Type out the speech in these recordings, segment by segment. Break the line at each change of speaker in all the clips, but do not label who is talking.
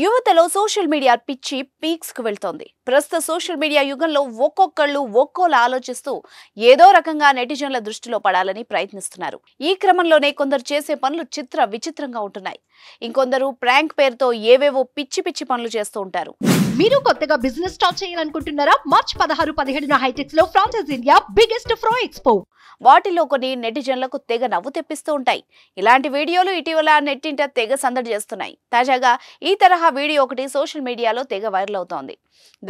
యువతలో social media పిచ్చి పీక్స్కు వెళ్తోంది ప్రస్తుత సోషల్ మీడియా యుగంలో ఒక్కొక్కళ్ళు ఒక్కోలా ఆలోచిస్తూ ఏదో రకంగా నెటిజన్ల దృష్టిలో పడాలని ప్రయత్నిస్తున్నారు ఈ క్రమంలోనే కొందరు చేసే పనులు చిత్ర విచిత్రంగా ఉంటున్నాయి ఇంకొందరు ప్రాంక్ పేరుతో ఏవేవో పిచ్చి పిచ్చి పనులు చేస్తూ ఉంటారు మీరు కొత్తగా బిజినెస్ స్టార్ట్ చేయాలనుకుంటున్నారా మార్చ్ పదహారు పదిహేడున హైటెక్స్ లో ఫ్రాన్సెస్ ఇండియా బిగ్గెస్ట్ ఫ్రో ఎక్స్పో వాటిలో కొన్ని నెటిజన్లకు తెగ నవ్వు తెప్పిస్తూ ఉంటాయి ఇలాంటి వీడియోలు ఇటీవల నెట్టింట తెగ సందడి చేస్తున్నాయి తాజాగా ఈ తరహా వీడియో ఒకటి సోషల్ మీడియాలో తెగ వైరల్ అవుతోంది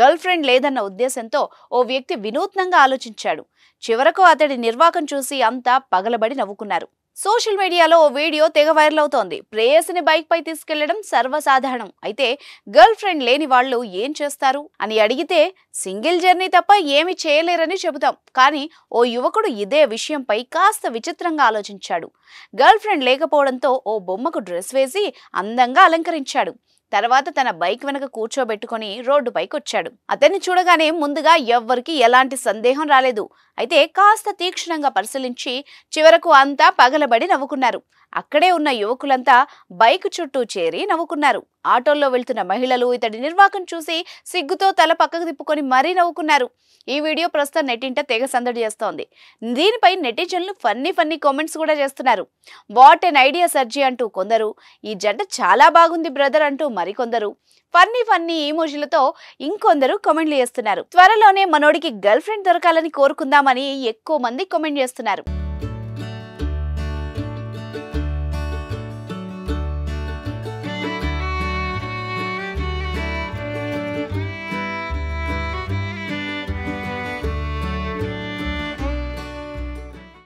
గర్ల్ ఫ్రెండ్ లేదన్న ఉద్దేశంతో ఓ వ్యక్తి వినూత్నంగా ఆలోచించాడు చివరకు అతడి నిర్వాకం చూసి అంతా పగలబడి నవ్వుకున్నారు సోషల్ మీడియాలో ఓ వీడియో తెగ వైరల్ అవుతోంది ప్రేయసిని బైక్ పై తీసుకెళ్లడం సర్వసాధారణం అయితే గర్ల్ ఫ్రెండ్ లేని వాళ్ళు ఏం చేస్తారు అని అడిగితే సింగిల్ జర్నీ తప్ప ఏమి చేయలేరని చెబుతాం కానీ ఓ యువకుడు ఇదే విషయంపై కాస్త విచిత్రంగా ఆలోచించాడు గర్ల్ ఫ్రెండ్ లేకపోవడంతో ఓ బొమ్మకు డ్రెస్ వేసి అందంగా అలంకరించాడు తర్వాత తన బైక్ వెనక కూర్చోబెట్టుకుని పైకి వచ్చాడు అతన్ని చూడగానే ముందుగా ఎవ్వరికి ఎలాంటి సందేహం రాలేదు అయితే కాస్త తీక్షణంగా పరిశీలించి చివరకు అంతా పగలబడి నవ్వుకున్నారు అక్కడే ఉన్న యువకులంతా బైక్ చుట్టూ చేరి నవ్వుకున్నారు ఆటోల్లో వెళ్తున్న మహిళలు ఇతడి నిర్వాహకం చూసి సిగ్గుతో తల పక్కకు తిప్పుకొని మరీ నవ్వుకున్నారు ఈ వీడియో ప్రస్తుతం నెట్టింట తెగ సందడి చేస్తోంది దీనిపై నెటిజన్లు ఫన్నీ ఫన్నీ కామెంట్స్ కూడా చేస్తున్నారు వాట్ ఎన్ ఐడియా సర్జీ అంటూ కొందరు ఈ జంట చాలా బాగుంది బ్రదర్ అంటూ మరికొందరు ఫన్నీ ఫన్నీ ఈమోజీలతో ఇంకొందరు కామెంట్లు చేస్తున్నారు త్వరలోనే మనోడికి గర్ల్ ఫ్రెండ్ దొరకాలని కోరుకుందామని ఎక్కువ మంది కామెంట్ చేస్తున్నారు